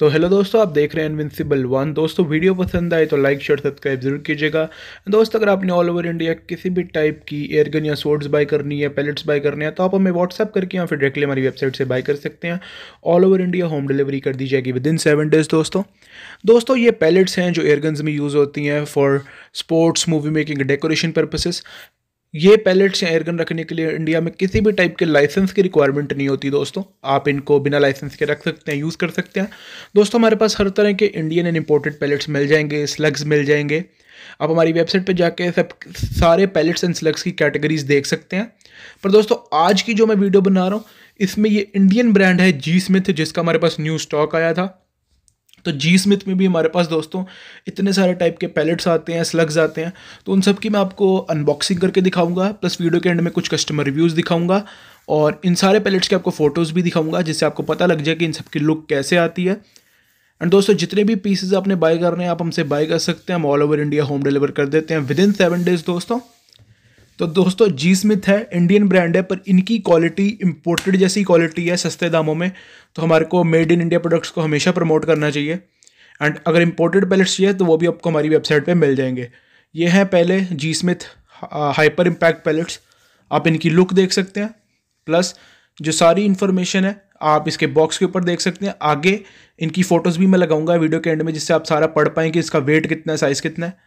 तो हेलो दोस्तों आप देख रहे हैं इनविंसिबल वन दोस्तों वीडियो पसंद आए तो लाइक शेयर सब्सक्राइब जरूर कीजिएगा दोस्त अगर आपने ऑल ओवर इंडिया किसी भी टाइप की एयरगन या सोड्स बाय करनी है पैलेट्स बाय करने हैं तो आप हमें व्हाट्सअप करके या फिर डायरेक्टली हमारी वेबसाइट से बाय कर सकते हैं all over India home delivery कर दी जाएगी विद इन सेवन डेज दोस्तों दोस्तों ये पैलेट्स हैं जो एयरगन्स में यूज़ होती हैं for sports movie making decoration purposes ये पैलेट्स या एयरगन रखने के लिए इंडिया में किसी भी टाइप के लाइसेंस की रिक्वायरमेंट नहीं होती दोस्तों आप इनको बिना लाइसेंस के रख सकते हैं यूज़ कर सकते हैं दोस्तों हमारे पास हर तरह के इंडियन एंड इम्पोर्टेड पैलेट्स मिल जाएंगे स्लग्स मिल जाएंगे आप हमारी वेबसाइट पर जाके सब सारे पैलेट्स एंड स्लग्स की कैटेगरीज देख सकते हैं पर दोस्तों आज की जो मैं वीडियो बना रहा हूँ इसमें ये इंडियन ब्रांड है जी स्मिथ जिसका हमारे पास न्यू स्टॉक आया था तो जी स्मिथ में भी हमारे पास दोस्तों इतने सारे टाइप के पैलेट्स आते हैं स्लग्स आते हैं तो उन सब की मैं आपको अनबॉक्सिंग करके दिखाऊंगा प्लस वीडियो के एंड में कुछ कस्टमर रिव्यूज़ दिखाऊंगा और इन सारे पैलेट्स के आपको फ़ोटोज़ भी दिखाऊंगा जिससे आपको पता लग जाए कि इन सब की लुक कैसे आती है एंड दोस्तों जितने भी पीसेज आपने बाय करने हैं आप हमसे बाय कर सकते हैं हम all over India home deliver कर देते हैं विद इन सेवन डेज़ दोस्तों तो दोस्तों जी स्मिथ है इंडियन ब्रांड है पर इनकी क्वालिटी इम्पोर्टेड जैसी क्वालिटी है सस्ते दामों में तो हमारे को मेड इन इंडिया प्रोडक्ट्स को हमेशा प्रमोट करना चाहिए एंड अगर इम्पोर्टेड पैलेट्स चाहिए तो वो भी आपको हमारी वेबसाइट पे मिल जाएंगे ये हैं पहले G Smith hyper impact pellets आप इनकी लुक देख सकते हैं प्लस जो सारी इन्फॉर्मेशन है आप इसके बॉक्स के ऊपर देख सकते हैं आगे इनकी फ़ोटोज़ भी मैं लगाऊंगा वीडियो के एंड में जिससे आप सारा पढ़ पाएँ कि इसका वेट कितना है साइज़ कितना है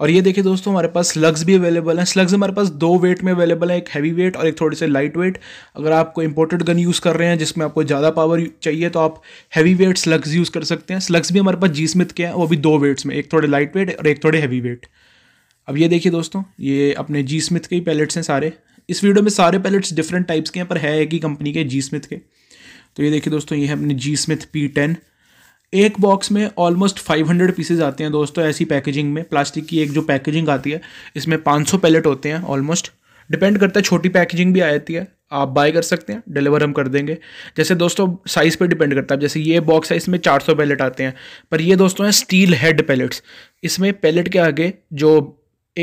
और ये देखिए दोस्तों हमारे पास स्लग्स भी अवेलेबल हैं स्लग्स हमारे पास दो वेट में अवेलेबल है एक हैवी वेट और एक थोड़े से लाइट वेट अगर आपको इंपोर्टेड गन यूज़ कर रहे हैं जिसमें आपको ज़्यादा पावर चाहिए तो आप हैवी वेट स्लग्स यूज़ कर सकते हैं स्लग्स भी हमारे पास जी स्मिथ के हैं वो भी दो वेट्स में एक थोड़े लाइट वेट और एक थोड़े हैवी वेट अब ये देखिए दोस्तों ये अपने जी स्मिथ के ही पैलेट्स हैं सारे इस वीडियो में सारे पैलेट्स डिफरेंट टाइप्स के हैं पर है एक ही कंपनी के जी स्मिथ के तो ये देखिए दोस्तों ये है अपने जी स्मिथ पी टेन एक बॉक्स में ऑलमोस्ट 500 पीसेज आते हैं दोस्तों ऐसी पैकेजिंग में प्लास्टिक की एक जो पैकेजिंग आती है इसमें 500 पैलेट होते हैं ऑलमोस्ट डिपेंड करता है छोटी पैकेजिंग भी आ जाती है आप बाय कर सकते हैं डिलीवर हम कर देंगे जैसे दोस्तों साइज़ पे डिपेंड करता है जैसे ये बॉक्स है इसमें 400 पैलेट आते हैं पर ये दोस्तों हैं स्टील हेड पैलेट्स इसमें पैलेट के आगे जो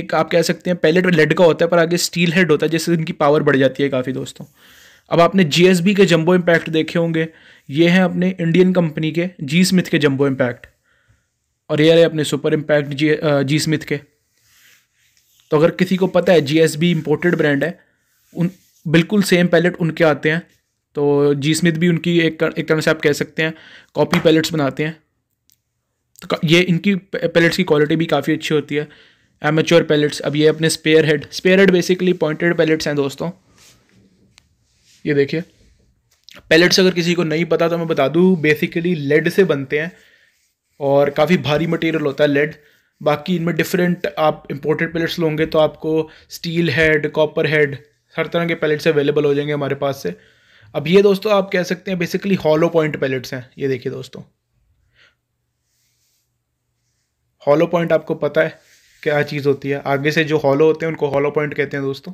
एक आप कह सकते हैं पैलेट लेड का होता है पर आगे स्टील हेड होता है जिससे इनकी पावर बढ़ जाती है काफ़ी दोस्तों अब आपने जी के जंबो इम्पैक्ट देखे होंगे ये हैं अपने इंडियन कंपनी के जी स्मिथ के जंबो इम्पैक्ट और ये रहे अपने super impact G G Smith के तो अगर किसी को पता है G S B imported brand है उन बिल्कुल सेम पैलेट उनके आते हैं तो जी स्मिथ भी उनकी एक एक तरह से आप कह सकते हैं कॉपी पैलेट्स बनाते हैं तो ये इनकी पैलेट्स की क्वालिटी भी काफ़ी अच्छी होती है एमेच्योर पैलेट्स अब ये अपने spear head spear head basically pointed pellets हैं दोस्तों ये देखिए पैलेट्स अगर किसी को नहीं पता तो मैं बता दूँ बेसिकली लेड से बनते हैं और काफ़ी भारी मटेरियल होता है लेड बाकी इनमें डिफरेंट आप इम्पोर्टेड पैलेट्स लोगे तो आपको स्टील हेड कॉपर हेड हर तरह के पैलेट्स अवेलेबल हो जाएंगे हमारे पास से अब ये दोस्तों आप कह सकते हैं बेसिकली हॉलो पॉइंट पैलेट्स हैं ये देखिए दोस्तों हॉलो पॉइंट आपको पता है क्या चीज़ होती है आगे से जो हॉलो होते हैं उनको हॉलो पॉइंट कहते हैं दोस्तों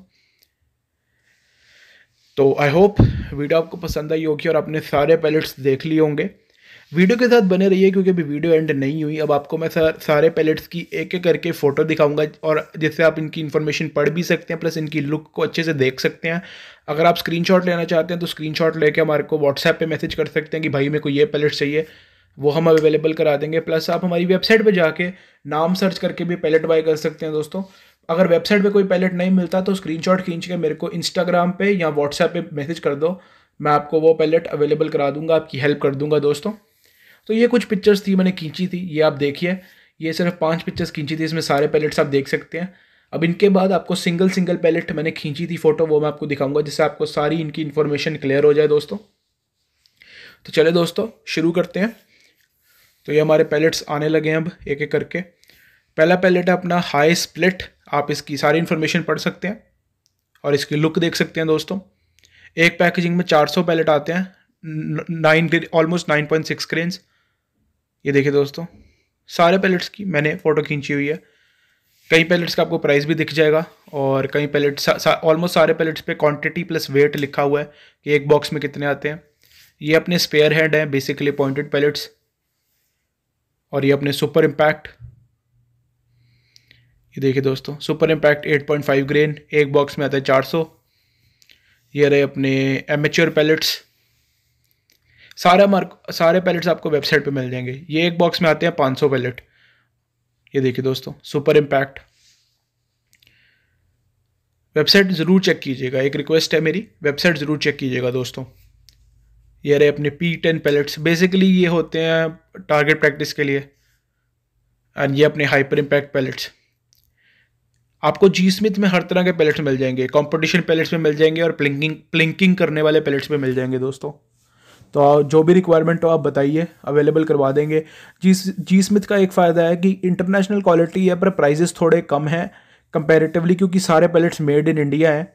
तो आई होप वीडियो आपको पसंद आई होगी और आपने सारे पैलेट्स देख लिए होंगे वीडियो के साथ बने रहिए क्योंकि अभी वीडियो एंड नहीं हुई अब आपको मैं सारे पैलेट्स की एक एक करके फ़ोटो दिखाऊंगा और जिससे आप इनकी इन्फॉर्मेशन पढ़ भी सकते हैं प्लस इनकी लुक को अच्छे से देख सकते हैं अगर आप स्क्रीनशॉट लेना चाहते हैं तो स्क्रीनशॉट लेके हमारे को व्हाट्सएप पे मैसेज कर सकते हैं कि भाई मेरे को ये पैलेट चाहिए वो हम अवेलेबल करा देंगे प्लस आप हमारी वेबसाइट पर जाके नाम सर्च करके भी पैलेट बाय कर सकते हैं दोस्तों अगर वेबसाइट पे कोई पैलेट नहीं मिलता तो स्क्रीनशॉट खींच के मेरे को इंस्टाग्राम पे या व्हाट्सएप पे मैसेज कर दो मैं आपको वो पैलेट अवेलेबल करा दूंगा आपकी हेल्प कर दूंगा दोस्तों तो ये कुछ पिक्चर्स थी मैंने खींची थी ये आप देखिए ये सिर्फ पाँच पिक्चर्स खींची थी इसमें सारे पैलेट्स आप देख सकते हैं अब इनके बाद आपको सिंगल सिंगल पैलेट मैंने खींची थी फ़ोटो वो मैं आपको दिखाऊंगा जिससे आपको सारी इनकी इन्फॉर्मेशन क्लियर हो जाए दोस्तों तो चले दोस्तों शुरू करते हैं तो ये हमारे पैलेट्स आने लगे हैं अब एक एक करके पहला पैलेट है अपना हाई स्प्लिट आप इसकी सारी इन्फॉर्मेशन पढ़ सकते हैं और इसकी लुक देख सकते हैं दोस्तों एक पैकेजिंग में 400 पैलेट आते हैं nine almost nine point six ये देखिए दोस्तों सारे पैलेट्स की मैंने फ़ोटो खींची हुई है कई पैलेट्स का आपको प्राइस भी दिख जाएगा और कई पैलेट्स ऑलमोस्ट सा, सारे पैलेट्स पे क्वांटिटी प्लस वेट लिखा हुआ है कि एक बॉक्स में कितने आते हैं ये अपने स्पेयर हेड हैं बेसिकली पॉइंटेड पैलेट्स और ये अपने सुपर इम्पैक्ट ये देखिए दोस्तों सुपर इम्पैक्ट 8.5 ग्रेन एक बॉक्स में आता है 400 ये रहे अपने एमेच्योर पैलेट्स सारा मार्क सारे पैलेट्स आपको वेबसाइट पे मिल जाएंगे ये एक बॉक्स में आते हैं 500 पैलेट ये देखिए दोस्तों सुपर इम्पैक्ट वेबसाइट ज़रूर चेक कीजिएगा एक रिक्वेस्ट है मेरी वेबसाइट ज़रूर चेक कीजिएगा दोस्तों ये रहे अपने पी टेन पैलेट्स बेसिकली ये होते हैं टारगेट प्रैक्टिस के लिए एंड ये अपने हाइपर इम्पैक्ट पैलेट्स आपको जी स्मिथ में हर तरह के पैलेट्स मिल जाएंगे कंपटीशन पैलेट्स में मिल जाएंगे और प्लिंकिंग प्लिंकिंग करने वाले पैलेट्स में मिल जाएंगे दोस्तों तो जो भी रिक्वायरमेंट हो आप बताइए अवेलेबल करवा देंगे जी जी स्मिथ का एक फ़ायदा है कि इंटरनेशनल क्वालिटी है पर प्राइजेस थोड़े कम हैं कंपेरेटिवली क्योंकि सारे पैलेट्स मेड इन इंडिया हैं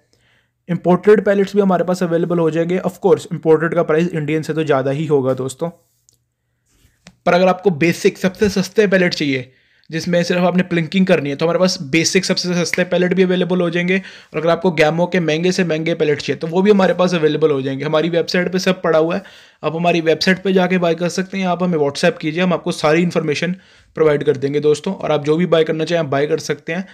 इम्पोर्टेड पैलेट्स भी हमारे पास अवेलेबल हो जाएंगे ऑफकोर्स इम्पोर्टेड का प्राइस इंडियन से तो ज़्यादा ही होगा दोस्तों पर अगर आपको बेसिक सबसे सस्ते पैलेट चाहिए जिसमें सिर्फ आपने प्लिंकिंग करनी है तो हमारे पास बेसिक सबसे सस्ते पैलेट भी अवेलेबल हो जाएंगे और अगर आपको गैमो के महंगे से महंगे पैलेट चाहिए तो वो भी हमारे पास अवेलेबल हो जाएंगे हमारी वेबसाइट पर सब पड़ा हुआ है आप हमारी वेबसाइट पर जाके बाय कर सकते हैं आप हमें व्हाट्सएप कीजिए हम आपको सारी इन्फॉर्मेशन प्रोवाइड कर देंगे दोस्तों और आप जो भी बाय करना चाहें आप बाय कर सकते हैं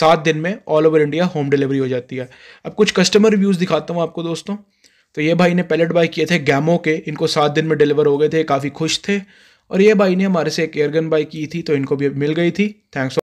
सात दिन में all over India home delivery हो जाती है अब कुछ कस्टमर रिव्यूज़ दिखाता हूँ आपको दोस्तों तो ये भाई ने पैलेट बाय किए थे गैमो के इनको सात दिन में डिलीवर हो गए थे काफ़ी खुश थे और ये भाई ने हमारे से एक एयरगन बाई की थी तो इनको भी मिल गई थी थैंक्स